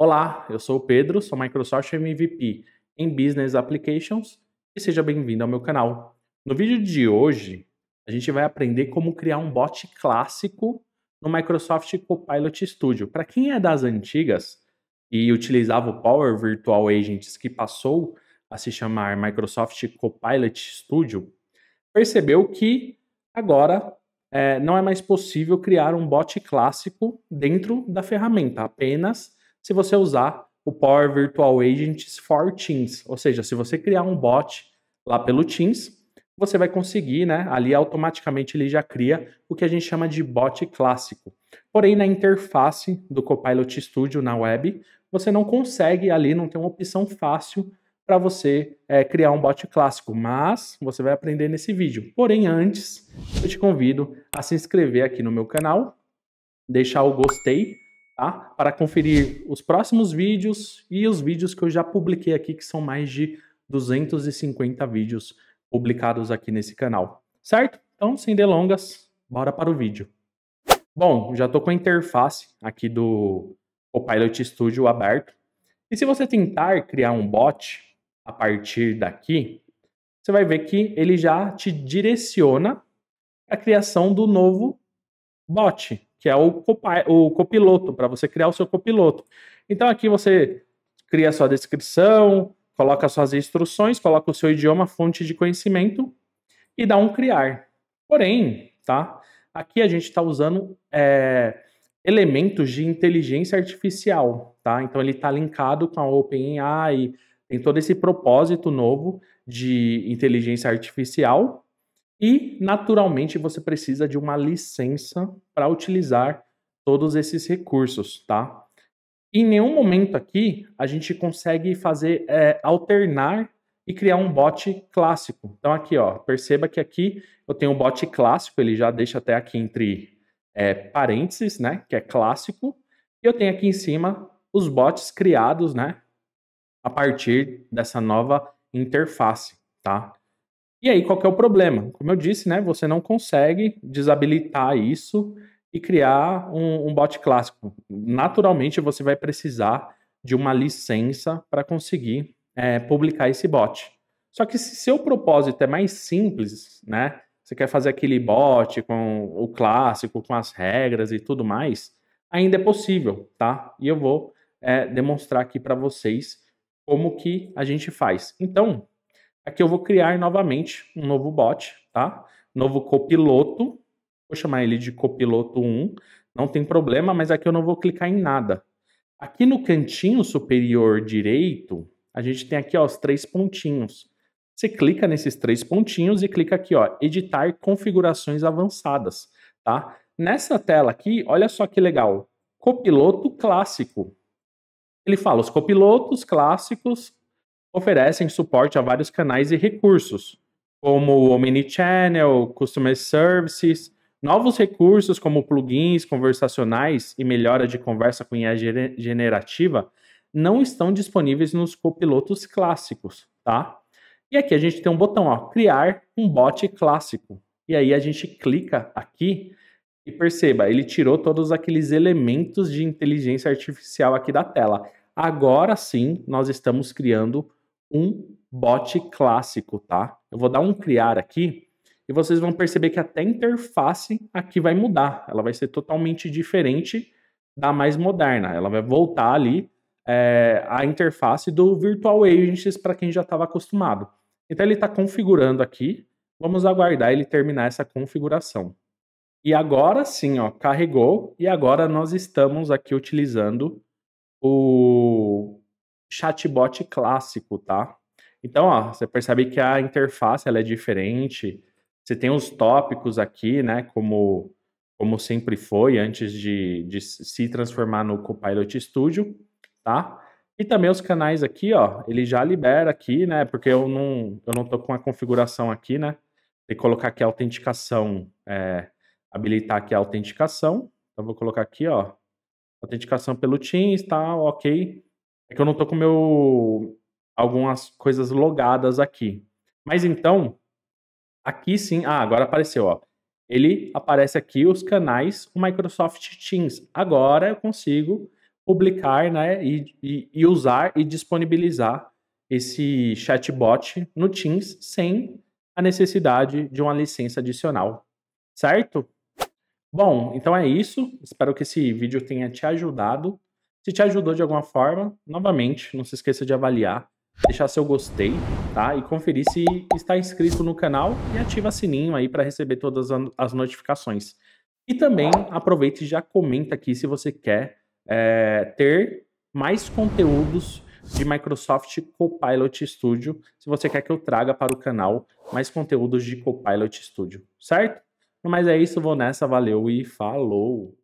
Olá, eu sou o Pedro, sou Microsoft MVP em Business Applications e seja bem-vindo ao meu canal. No vídeo de hoje, a gente vai aprender como criar um bot clássico no Microsoft Copilot Studio. Para quem é das antigas e utilizava o Power Virtual Agents que passou a se chamar Microsoft Copilot Studio, percebeu que agora é, não é mais possível criar um bot clássico dentro da ferramenta, apenas se você usar o Power Virtual Agents for Teams. Ou seja, se você criar um bot lá pelo Teams, você vai conseguir, né? Ali automaticamente ele já cria o que a gente chama de bot clássico. Porém, na interface do Copilot Studio na web, você não consegue ali, não tem uma opção fácil para você é, criar um bot clássico, mas você vai aprender nesse vídeo. Porém, antes, eu te convido a se inscrever aqui no meu canal, deixar o gostei tá? Para conferir os próximos vídeos e os vídeos que eu já publiquei aqui, que são mais de 250 vídeos publicados aqui nesse canal, certo? Então, sem delongas, bora para o vídeo. Bom, já estou com a interface aqui do Copilot Studio aberto. E se você tentar criar um bot a partir daqui, você vai ver que ele já te direciona a criação do novo bot, que é o, o copiloto, para você criar o seu copiloto. Então aqui você cria a sua descrição, coloca suas instruções, coloca o seu idioma, fonte de conhecimento e dá um criar. Porém, tá? Aqui a gente está usando é, elementos de inteligência artificial, tá? Então ele está linkado com a OpenAI, tem todo esse propósito novo de inteligência artificial e, naturalmente, você precisa de uma licença para utilizar todos esses recursos, tá? Em nenhum momento aqui a gente consegue fazer é, alternar e criar um bot clássico. Então aqui, ó, perceba que aqui eu tenho um bot clássico, ele já deixa até aqui entre é, parênteses, né, que é clássico, e eu tenho aqui em cima os bots criados, né, a partir dessa nova interface, tá? E aí, qual que é o problema? Como eu disse, né, você não consegue desabilitar isso e criar um, um bot clássico. Naturalmente, você vai precisar de uma licença para conseguir é, publicar esse bot. Só que se seu propósito é mais simples, né? Você quer fazer aquele bot com o clássico, com as regras e tudo mais, ainda é possível, tá? E eu vou é, demonstrar aqui para vocês como que a gente faz. Então, Aqui é eu vou criar novamente um novo bot, tá? Novo copiloto. Vou chamar ele de copiloto 1. Não tem problema, mas aqui eu não vou clicar em nada. Aqui no cantinho superior direito, a gente tem aqui ó, os três pontinhos. Você clica nesses três pontinhos e clica aqui, ó, editar configurações avançadas, tá? Nessa tela aqui, olha só que legal, copiloto clássico. Ele fala os copilotos clássicos oferecem suporte a vários canais e recursos, como o Omnichannel, Customer Services, novos recursos como plugins conversacionais e melhora de conversa com IA generativa não estão disponíveis nos copilotos clássicos, tá? E aqui a gente tem um botão, ó, criar um bot clássico. E aí a gente clica aqui e perceba, ele tirou todos aqueles elementos de inteligência artificial aqui da tela. Agora sim, nós estamos criando um bot clássico, tá? Eu vou dar um criar aqui e vocês vão perceber que até a interface aqui vai mudar. Ela vai ser totalmente diferente da mais moderna. Ela vai voltar ali é, a interface do Virtual Agents para quem já estava acostumado. Então ele está configurando aqui. Vamos aguardar ele terminar essa configuração. E agora sim, ó, carregou. E agora nós estamos aqui utilizando o chatbot clássico, tá? Então, ó, você percebe que a interface ela é diferente. Você tem os tópicos aqui, né? Como, como sempre foi antes de, de se transformar no Copilot Studio, tá? E também os canais aqui, ó, ele já libera aqui, né? Porque eu não, eu não tô com a configuração aqui, né? Tem que colocar aqui a autenticação, é, habilitar aqui a autenticação. Então, vou colocar aqui, ó, autenticação pelo Teams, tá? Ok, é que eu não tô com meu algumas coisas logadas aqui. Mas então, aqui sim, ah, agora apareceu, ó. Ele aparece aqui os canais o Microsoft Teams. Agora eu consigo publicar, né, e, e, e usar e disponibilizar esse chatbot no Teams sem a necessidade de uma licença adicional, certo? Bom, então é isso. Espero que esse vídeo tenha te ajudado. Se te ajudou de alguma forma, novamente, não se esqueça de avaliar, deixar seu gostei, tá? E conferir se está inscrito no canal e ativa sininho aí para receber todas as notificações. E também aproveite e já comenta aqui se você quer é, ter mais conteúdos de Microsoft Copilot Studio, se você quer que eu traga para o canal mais conteúdos de Copilot Studio, certo? Mas é isso, vou nessa, valeu e falou!